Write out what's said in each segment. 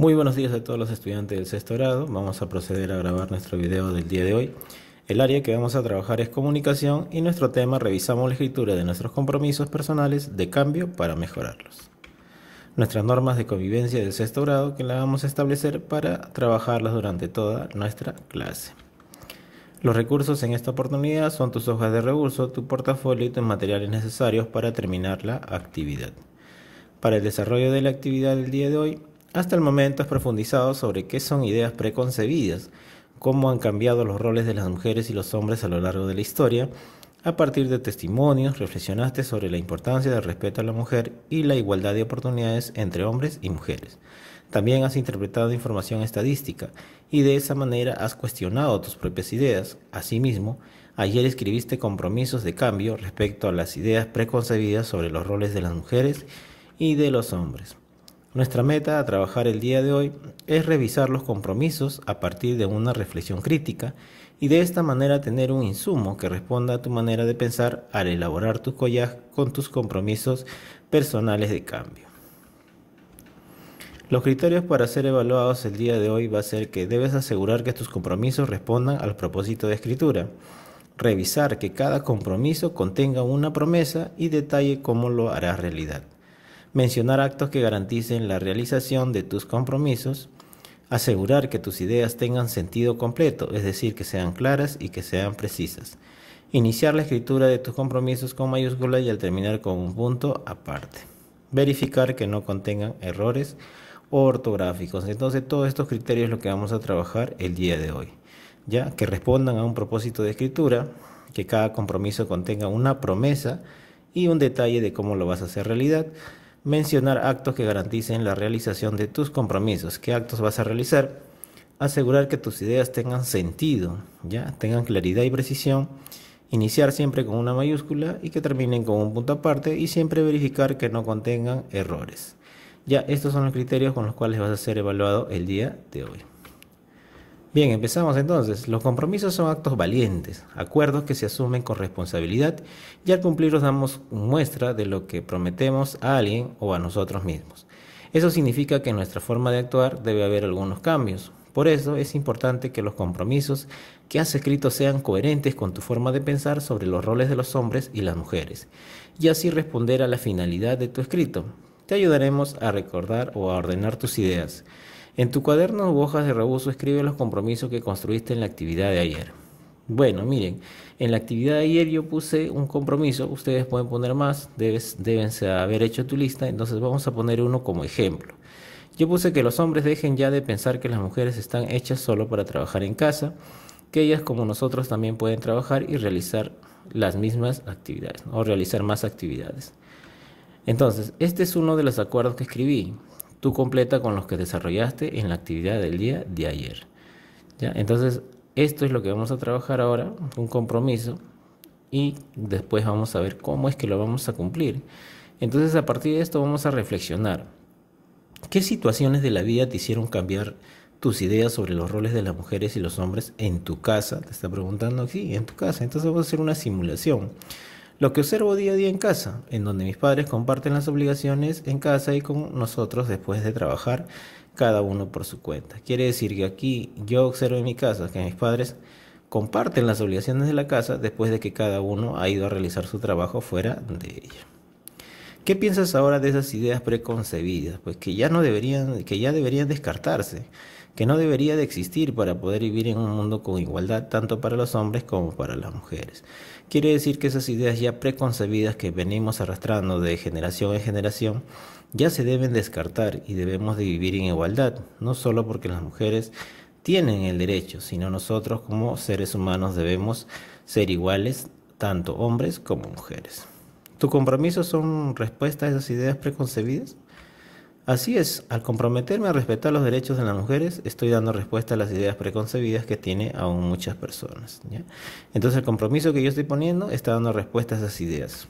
Muy buenos días a todos los estudiantes del sexto grado. Vamos a proceder a grabar nuestro video del día de hoy. El área que vamos a trabajar es comunicación y nuestro tema revisamos la escritura de nuestros compromisos personales de cambio para mejorarlos. Nuestras normas de convivencia del sexto grado que la vamos a establecer para trabajarlas durante toda nuestra clase. Los recursos en esta oportunidad son tus hojas de recurso, tu portafolio y tus materiales necesarios para terminar la actividad. Para el desarrollo de la actividad del día de hoy, hasta el momento has profundizado sobre qué son ideas preconcebidas, cómo han cambiado los roles de las mujeres y los hombres a lo largo de la historia. A partir de testimonios, reflexionaste sobre la importancia del respeto a la mujer y la igualdad de oportunidades entre hombres y mujeres. También has interpretado información estadística y de esa manera has cuestionado tus propias ideas. Asimismo, ayer escribiste compromisos de cambio respecto a las ideas preconcebidas sobre los roles de las mujeres y de los hombres. Nuestra meta a trabajar el día de hoy es revisar los compromisos a partir de una reflexión crítica y de esta manera tener un insumo que responda a tu manera de pensar al elaborar tu collage con tus compromisos personales de cambio. Los criterios para ser evaluados el día de hoy va a ser que debes asegurar que tus compromisos respondan al propósito de escritura, revisar que cada compromiso contenga una promesa y detalle cómo lo harás realidad mencionar actos que garanticen la realización de tus compromisos, asegurar que tus ideas tengan sentido completo, es decir, que sean claras y que sean precisas, iniciar la escritura de tus compromisos con mayúscula y al terminar con un punto aparte, verificar que no contengan errores ortográficos. Entonces, todos estos criterios es lo que vamos a trabajar el día de hoy, ya que respondan a un propósito de escritura, que cada compromiso contenga una promesa y un detalle de cómo lo vas a hacer realidad mencionar actos que garanticen la realización de tus compromisos, qué actos vas a realizar, asegurar que tus ideas tengan sentido, ya tengan claridad y precisión, iniciar siempre con una mayúscula y que terminen con un punto aparte y siempre verificar que no contengan errores. Ya estos son los criterios con los cuales vas a ser evaluado el día de hoy. Bien, empezamos entonces. Los compromisos son actos valientes, acuerdos que se asumen con responsabilidad y al cumplirlos damos muestra de lo que prometemos a alguien o a nosotros mismos. Eso significa que en nuestra forma de actuar debe haber algunos cambios. Por eso es importante que los compromisos que has escrito sean coherentes con tu forma de pensar sobre los roles de los hombres y las mujeres, y así responder a la finalidad de tu escrito. Te ayudaremos a recordar o a ordenar tus ideas. En tu cuaderno o hojas de rebuso escribe los compromisos que construiste en la actividad de ayer. Bueno, miren, en la actividad de ayer yo puse un compromiso, ustedes pueden poner más, debes, deben haber hecho tu lista, entonces vamos a poner uno como ejemplo. Yo puse que los hombres dejen ya de pensar que las mujeres están hechas solo para trabajar en casa, que ellas como nosotros también pueden trabajar y realizar las mismas actividades o realizar más actividades. Entonces, este es uno de los acuerdos que escribí tú completa con los que desarrollaste en la actividad del día de ayer. ¿ya? Entonces, esto es lo que vamos a trabajar ahora, un compromiso, y después vamos a ver cómo es que lo vamos a cumplir. Entonces, a partir de esto vamos a reflexionar. ¿Qué situaciones de la vida te hicieron cambiar tus ideas sobre los roles de las mujeres y los hombres en tu casa? Te está preguntando aquí, en tu casa. Entonces vamos a hacer una simulación. Lo que observo día a día en casa, en donde mis padres comparten las obligaciones en casa y con nosotros después de trabajar, cada uno por su cuenta. Quiere decir que aquí yo observo en mi casa que mis padres comparten las obligaciones de la casa después de que cada uno ha ido a realizar su trabajo fuera de ella. ¿Qué piensas ahora de esas ideas preconcebidas? Pues que ya no deberían, que ya deberían descartarse que no debería de existir para poder vivir en un mundo con igualdad tanto para los hombres como para las mujeres. Quiere decir que esas ideas ya preconcebidas que venimos arrastrando de generación en generación ya se deben descartar y debemos de vivir en igualdad, no solo porque las mujeres tienen el derecho, sino nosotros como seres humanos debemos ser iguales, tanto hombres como mujeres. ¿Tu compromiso son respuesta a esas ideas preconcebidas? Así es, al comprometerme a respetar los derechos de las mujeres, estoy dando respuesta a las ideas preconcebidas que tiene aún muchas personas. Entonces el compromiso que yo estoy poniendo está dando respuesta a esas ideas.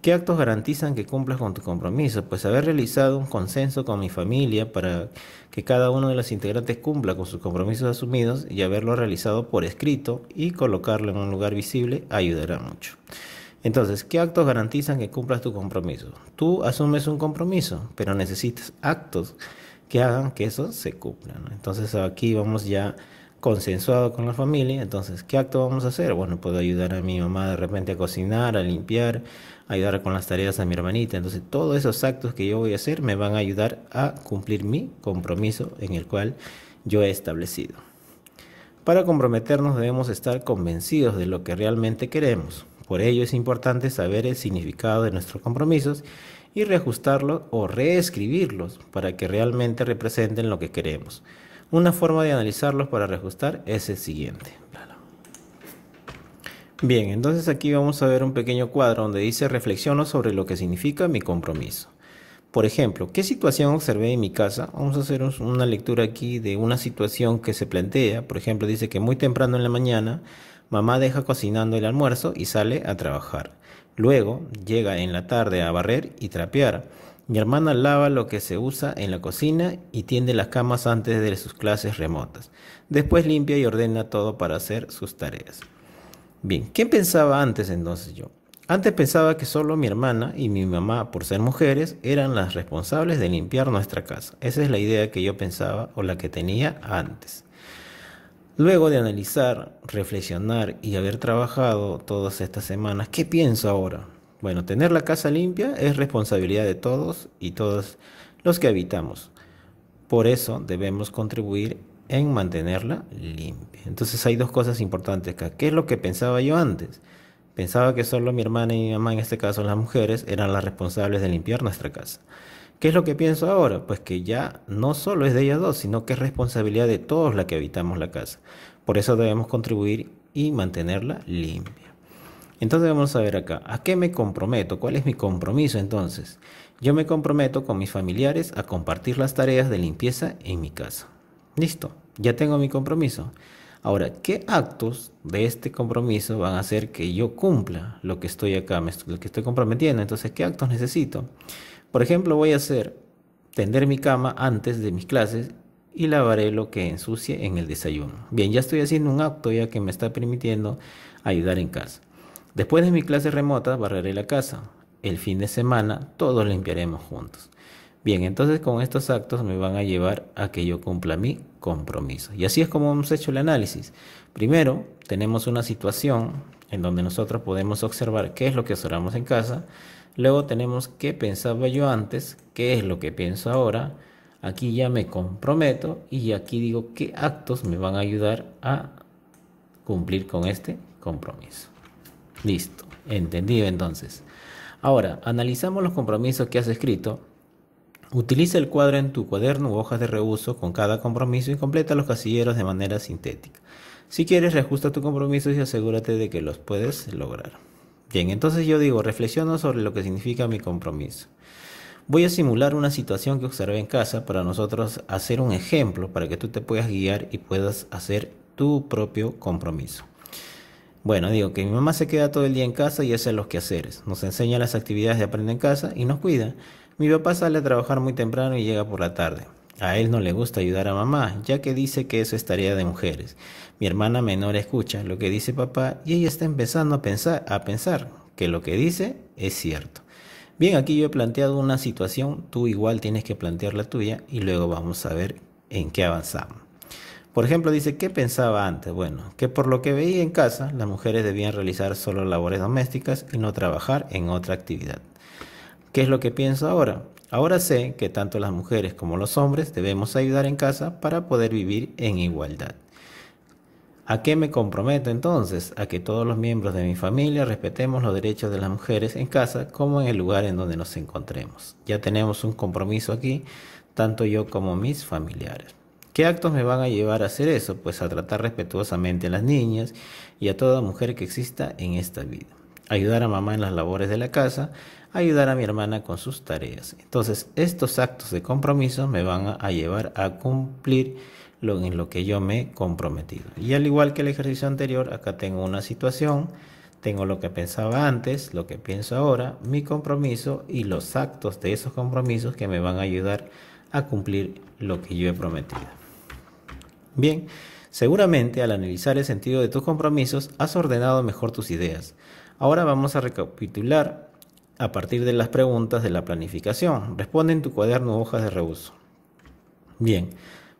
¿Qué actos garantizan que cumplas con tu compromiso? Pues haber realizado un consenso con mi familia para que cada uno de los integrantes cumpla con sus compromisos asumidos y haberlo realizado por escrito y colocarlo en un lugar visible ayudará mucho. Entonces, ¿qué actos garantizan que cumplas tu compromiso? Tú asumes un compromiso, pero necesitas actos que hagan que eso se cumpla. Entonces, aquí vamos ya consensuado con la familia, entonces, ¿qué acto vamos a hacer? Bueno, puedo ayudar a mi mamá de repente a cocinar, a limpiar, ayudar con las tareas a mi hermanita. Entonces, todos esos actos que yo voy a hacer me van a ayudar a cumplir mi compromiso en el cual yo he establecido. Para comprometernos debemos estar convencidos de lo que realmente queremos. Por ello es importante saber el significado de nuestros compromisos y reajustarlos o reescribirlos para que realmente representen lo que queremos. Una forma de analizarlos para reajustar es el siguiente. Bien, entonces aquí vamos a ver un pequeño cuadro donde dice reflexiono sobre lo que significa mi compromiso. Por ejemplo, ¿qué situación observé en mi casa? Vamos a hacer una lectura aquí de una situación que se plantea. Por ejemplo, dice que muy temprano en la mañana Mamá deja cocinando el almuerzo y sale a trabajar. Luego llega en la tarde a barrer y trapear. Mi hermana lava lo que se usa en la cocina y tiende las camas antes de sus clases remotas. Después limpia y ordena todo para hacer sus tareas. Bien, ¿qué pensaba antes entonces yo? Antes pensaba que solo mi hermana y mi mamá, por ser mujeres, eran las responsables de limpiar nuestra casa. Esa es la idea que yo pensaba o la que tenía antes. Luego de analizar, reflexionar y haber trabajado todas estas semanas, ¿qué pienso ahora? Bueno, tener la casa limpia es responsabilidad de todos y todos los que habitamos. Por eso debemos contribuir en mantenerla limpia. Entonces hay dos cosas importantes acá. ¿Qué es lo que pensaba yo antes? Pensaba que solo mi hermana y mi mamá, en este caso las mujeres, eran las responsables de limpiar nuestra casa. ¿Qué es lo que pienso ahora? Pues que ya no solo es de ellas dos, sino que es responsabilidad de todos la que habitamos la casa. Por eso debemos contribuir y mantenerla limpia. Entonces vamos a ver acá, ¿a qué me comprometo? ¿Cuál es mi compromiso entonces? Yo me comprometo con mis familiares a compartir las tareas de limpieza en mi casa. Listo, ya tengo mi compromiso. Ahora, ¿qué actos de este compromiso van a hacer que yo cumpla lo que estoy acá, lo que estoy comprometiendo? Entonces, ¿qué actos necesito? Por ejemplo, voy a hacer tender mi cama antes de mis clases y lavaré lo que ensucie en el desayuno. Bien, ya estoy haciendo un acto ya que me está permitiendo ayudar en casa. Después de mi clase remota, barreré la casa. El fin de semana, todos limpiaremos juntos. Bien, entonces con estos actos me van a llevar a que yo cumpla mi compromiso. Y así es como hemos hecho el análisis. Primero, tenemos una situación en donde nosotros podemos observar qué es lo que asoramos en casa. Luego tenemos qué pensaba yo antes, qué es lo que pienso ahora. Aquí ya me comprometo y aquí digo qué actos me van a ayudar a cumplir con este compromiso. Listo, entendido entonces. Ahora, analizamos los compromisos que has escrito. Utiliza el cuadro en tu cuaderno u hojas de reuso con cada compromiso y completa los casilleros de manera sintética. Si quieres, reajusta tu compromiso y asegúrate de que los puedes lograr. Bien, entonces yo digo, reflexiono sobre lo que significa mi compromiso. Voy a simular una situación que observé en casa para nosotros hacer un ejemplo para que tú te puedas guiar y puedas hacer tu propio compromiso. Bueno, digo que mi mamá se queda todo el día en casa y hace los quehaceres, nos enseña las actividades de aprender en casa y nos cuida. Mi papá sale a trabajar muy temprano y llega por la tarde. A él no le gusta ayudar a mamá, ya que dice que eso es tarea de mujeres. Mi hermana menor escucha lo que dice papá y ella está empezando a pensar, a pensar que lo que dice es cierto. Bien, aquí yo he planteado una situación, tú igual tienes que plantear la tuya y luego vamos a ver en qué avanzamos. Por ejemplo, dice, ¿qué pensaba antes? Bueno, que por lo que veía en casa, las mujeres debían realizar solo labores domésticas y no trabajar en otra actividad. ¿Qué es lo que pienso ahora? Ahora sé que tanto las mujeres como los hombres debemos ayudar en casa para poder vivir en igualdad. ¿A qué me comprometo entonces? A que todos los miembros de mi familia respetemos los derechos de las mujeres en casa como en el lugar en donde nos encontremos. Ya tenemos un compromiso aquí, tanto yo como mis familiares. ¿Qué actos me van a llevar a hacer eso? Pues a tratar respetuosamente a las niñas y a toda mujer que exista en esta vida. Ayudar a mamá en las labores de la casa, ayudar a mi hermana con sus tareas. Entonces, estos actos de compromiso me van a llevar a cumplir lo, en lo que yo me he comprometido. Y al igual que el ejercicio anterior, acá tengo una situación, tengo lo que pensaba antes, lo que pienso ahora, mi compromiso y los actos de esos compromisos que me van a ayudar a cumplir lo que yo he prometido. Bien, seguramente al analizar el sentido de tus compromisos has ordenado mejor tus ideas. Ahora vamos a recapitular a partir de las preguntas de la planificación. Responde en tu cuaderno hojas de reuso. Bien,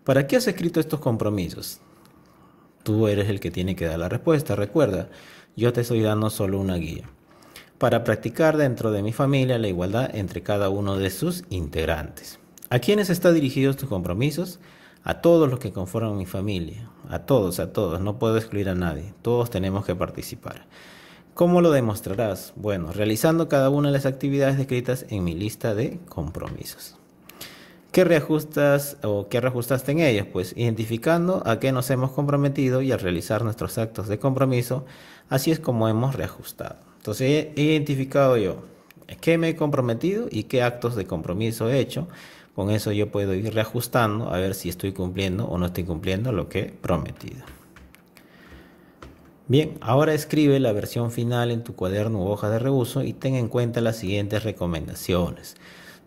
¿para qué has escrito estos compromisos? Tú eres el que tiene que dar la respuesta, recuerda, yo te estoy dando solo una guía. Para practicar dentro de mi familia la igualdad entre cada uno de sus integrantes. ¿A quiénes están dirigidos tus compromisos? A todos los que conforman mi familia, a todos, a todos, no puedo excluir a nadie, todos tenemos que participar. ¿Cómo lo demostrarás? Bueno, realizando cada una de las actividades descritas en mi lista de compromisos. ¿Qué reajustas o qué reajustaste en ellas? Pues identificando a qué nos hemos comprometido y al realizar nuestros actos de compromiso, así es como hemos reajustado. Entonces he identificado yo qué me he comprometido y qué actos de compromiso he hecho. Con eso yo puedo ir reajustando a ver si estoy cumpliendo o no estoy cumpliendo lo que he prometido. Bien, ahora escribe la versión final en tu cuaderno u hoja de reuso y ten en cuenta las siguientes recomendaciones.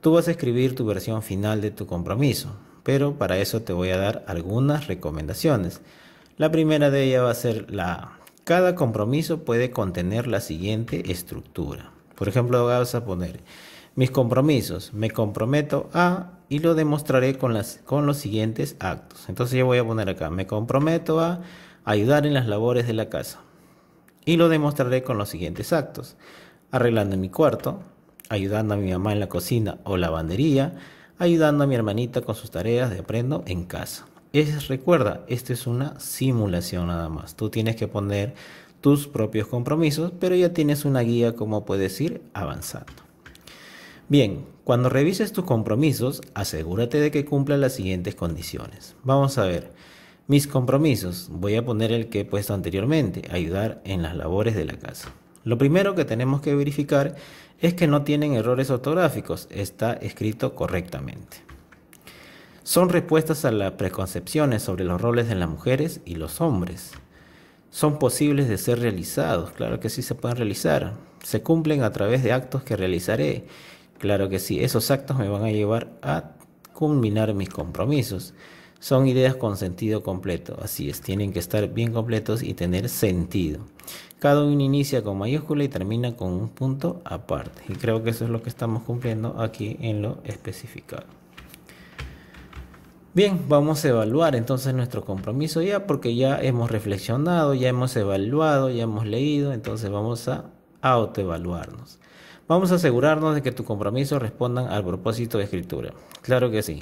Tú vas a escribir tu versión final de tu compromiso, pero para eso te voy a dar algunas recomendaciones. La primera de ellas va a ser la Cada compromiso puede contener la siguiente estructura. Por ejemplo, vas a poner mis compromisos, me comprometo a y lo demostraré con, las, con los siguientes actos. Entonces yo voy a poner acá, me comprometo a ayudar en las labores de la casa. Y lo demostraré con los siguientes actos. Arreglando mi cuarto, ayudando a mi mamá en la cocina o lavandería, ayudando a mi hermanita con sus tareas de aprendo en casa. recuerda, esto es una simulación nada más. Tú tienes que poner tus propios compromisos, pero ya tienes una guía como puedes ir avanzando. Bien, cuando revises tus compromisos, asegúrate de que cumplan las siguientes condiciones. Vamos a ver. Mis compromisos. Voy a poner el que he puesto anteriormente, ayudar en las labores de la casa. Lo primero que tenemos que verificar es que no tienen errores ortográficos, está escrito correctamente. Son respuestas a las preconcepciones sobre los roles de las mujeres y los hombres. Son posibles de ser realizados, claro que sí se pueden realizar. Se cumplen a través de actos que realizaré, claro que sí, esos actos me van a llevar a culminar mis compromisos. Son ideas con sentido completo, así es, tienen que estar bien completos y tener sentido. Cada uno inicia con mayúscula y termina con un punto aparte. Y creo que eso es lo que estamos cumpliendo aquí en lo especificado. Bien, vamos a evaluar entonces nuestro compromiso ya porque ya hemos reflexionado, ya hemos evaluado, ya hemos leído, entonces vamos a autoevaluarnos. Vamos a asegurarnos de que tus compromisos respondan al propósito de escritura. Claro que sí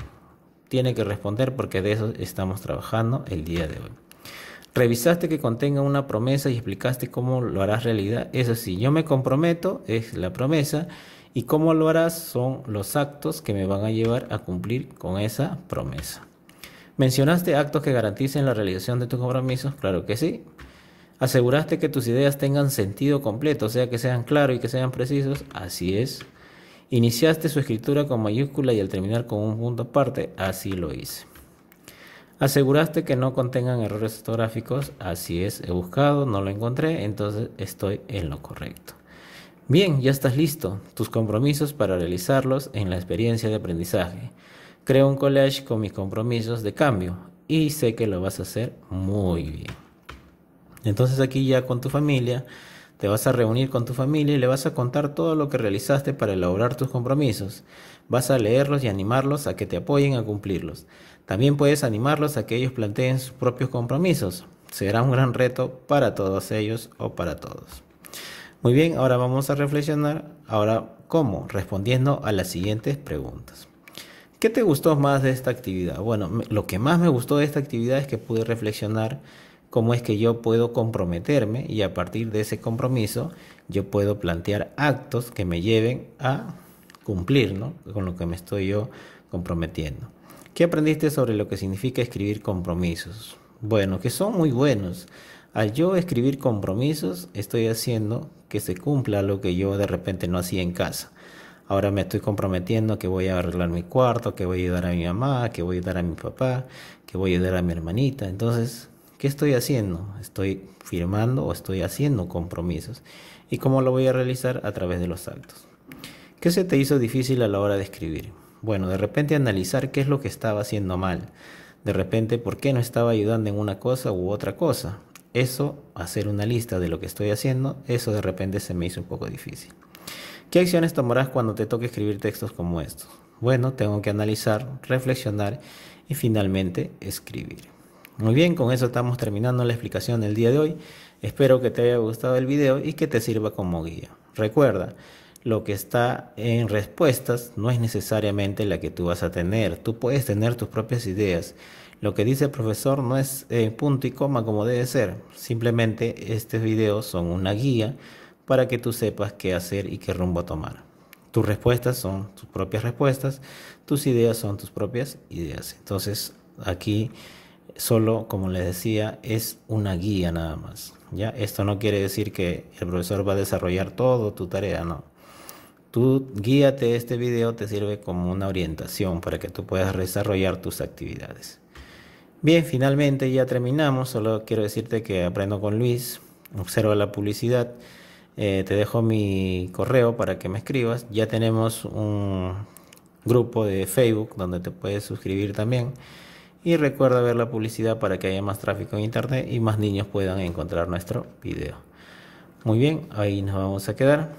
tiene que responder porque de eso estamos trabajando el día de hoy. Revisaste que contenga una promesa y explicaste cómo lo harás realidad. Eso sí, yo me comprometo, es la promesa, y cómo lo harás son los actos que me van a llevar a cumplir con esa promesa. ¿Mencionaste actos que garanticen la realización de tus compromisos? Claro que sí. ¿Aseguraste que tus ideas tengan sentido completo, o sea, que sean claros y que sean precisos? Así es. Iniciaste su escritura con mayúscula y al terminar con un punto aparte, así lo hice. Aseguraste que no contengan errores ortográficos, así es, he buscado, no lo encontré, entonces estoy en lo correcto. Bien, ya estás listo. Tus compromisos para realizarlos en la experiencia de aprendizaje. Creo un collage con mis compromisos de cambio y sé que lo vas a hacer muy bien. Entonces aquí ya con tu familia te vas a reunir con tu familia y le vas a contar todo lo que realizaste para elaborar tus compromisos. Vas a leerlos y animarlos a que te apoyen a cumplirlos. También puedes animarlos a que ellos planteen sus propios compromisos. Será un gran reto para todos ellos o para todos. Muy bien, ahora vamos a reflexionar. Ahora, ¿cómo? Respondiendo a las siguientes preguntas. ¿Qué te gustó más de esta actividad? Bueno, lo que más me gustó de esta actividad es que pude reflexionar cómo es que yo puedo comprometerme y a partir de ese compromiso yo puedo plantear actos que me lleven a cumplir con lo que me estoy yo comprometiendo. ¿Qué aprendiste sobre lo que significa escribir compromisos? Bueno, que son muy buenos. Al yo escribir compromisos, estoy haciendo que se cumpla lo que yo de repente no hacía en casa. Ahora me estoy comprometiendo que voy a arreglar mi cuarto, que voy a ayudar a mi mamá, que voy a ayudar a mi papá, que voy a ayudar a mi hermanita. Entonces, ¿Qué estoy haciendo? Estoy firmando o estoy haciendo compromisos. ¿Y cómo lo voy a realizar? A través de los actos. ¿Qué se te hizo difícil a la hora de escribir? Bueno, de repente analizar qué es lo que estaba haciendo mal. De repente, ¿por qué no estaba ayudando en una cosa u otra cosa? Eso, hacer una lista de lo que estoy haciendo, eso de repente se me hizo un poco difícil. ¿Qué acciones tomarás cuando te toque escribir textos como estos? Bueno, tengo que analizar, reflexionar y finalmente escribir. Muy bien, con eso estamos terminando la explicación del día de hoy. Espero que te haya gustado el video y que te sirva como guía. Recuerda, lo que está en respuestas no es necesariamente la que tú vas a tener. Tú puedes tener tus propias ideas. Lo que dice el profesor no es eh, punto y coma como debe ser. Simplemente estos videos son una guía para que tú sepas qué hacer y qué rumbo tomar. Tus respuestas son tus propias respuestas, tus ideas son tus propias ideas. Entonces, aquí solo, como les decía, es una guía nada más. ¿ya? Esto no quiere decir que el profesor va a desarrollar todo tu tarea, no. Tú guíate, este video te sirve como una orientación para que tú puedas desarrollar tus actividades. Bien, finalmente ya terminamos, solo quiero decirte que aprendo con Luis, observa la publicidad, eh, te dejo mi correo para que me escribas, ya tenemos un grupo de Facebook donde te puedes suscribir también y recuerda ver la publicidad para que haya más tráfico en internet y más niños puedan encontrar nuestro video. Muy bien, ahí nos vamos a quedar.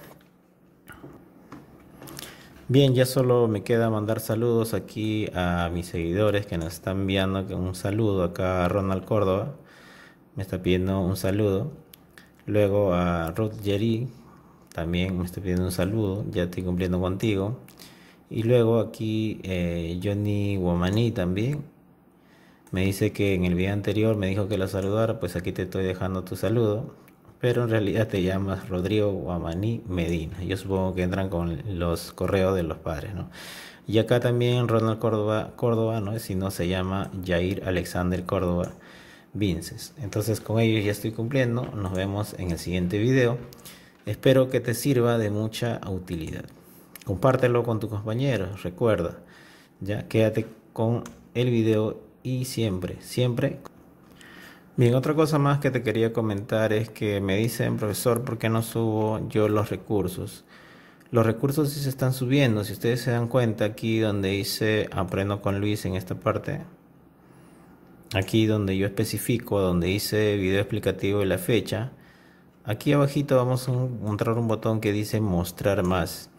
Bien, ya solo me queda mandar saludos aquí a mis seguidores que nos están enviando un saludo acá a Ronald Córdoba. Me está pidiendo un saludo. Luego a Ruth Jerry también me está pidiendo un saludo. Ya estoy cumpliendo contigo. Y luego aquí eh, Johnny Womani también me dice que en el video anterior me dijo que lo saludara, pues aquí te estoy dejando tu saludo. Pero en realidad te llamas Rodrigo Guamaní Medina. Yo supongo que entran con los correos de los padres, ¿no? Y acá también Ronald Córdoba, Córdoba ¿no? Si no se llama Jair Alexander Córdoba Vinces. Entonces con ellos ya estoy cumpliendo. Nos vemos en el siguiente video. Espero que te sirva de mucha utilidad. Compártelo con tus compañeros. Recuerda, ya quédate con el video y siempre, siempre. Bien, otra cosa más que te quería comentar es que me dicen, profesor, ¿por qué no subo yo los recursos? Los recursos sí se están subiendo, si ustedes se dan cuenta aquí donde dice aprendo con Luis en esta parte, aquí donde yo especifico, donde hice video explicativo y la fecha, aquí abajito vamos a encontrar un botón que dice mostrar más.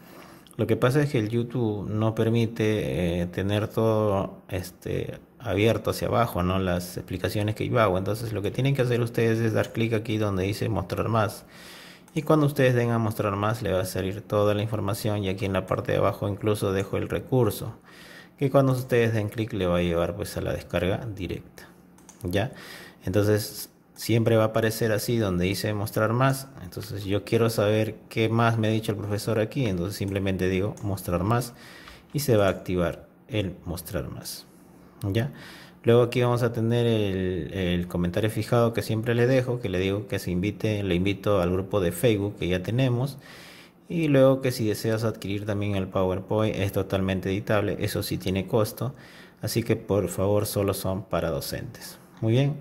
Lo que pasa es que el YouTube no permite eh, tener todo este abierto hacia abajo, ¿no? Las explicaciones que yo hago. Entonces lo que tienen que hacer ustedes es dar clic aquí donde dice mostrar más. Y cuando ustedes den a mostrar más le va a salir toda la información y aquí en la parte de abajo incluso dejo el recurso. Que cuando ustedes den clic le va a llevar pues a la descarga directa. ¿Ya? Entonces siempre va a aparecer así donde dice mostrar más. Entonces yo quiero saber qué más me ha dicho el profesor aquí. Entonces simplemente digo mostrar más y se va a activar el mostrar más. ¿Ya? Luego aquí vamos a tener el, comentario fijado que siempre le dejo, que le digo que se invite, le invito al grupo de Facebook que ya tenemos. Y luego que si deseas adquirir también el PowerPoint es totalmente editable, eso sí tiene costo. Así que por favor solo son para docentes. Muy bien.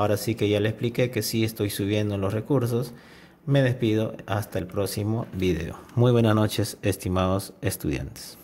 Ahora sí que ya le expliqué que sí estoy subiendo los recursos. Me despido hasta el próximo video. Muy buenas noches, estimados estudiantes.